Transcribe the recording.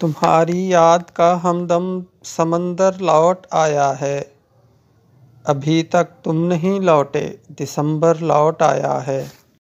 तुम्हारी याद का हमदम समंदर लौट आया है अभी तक तुम नहीं लौटे दिसंबर लौट आया है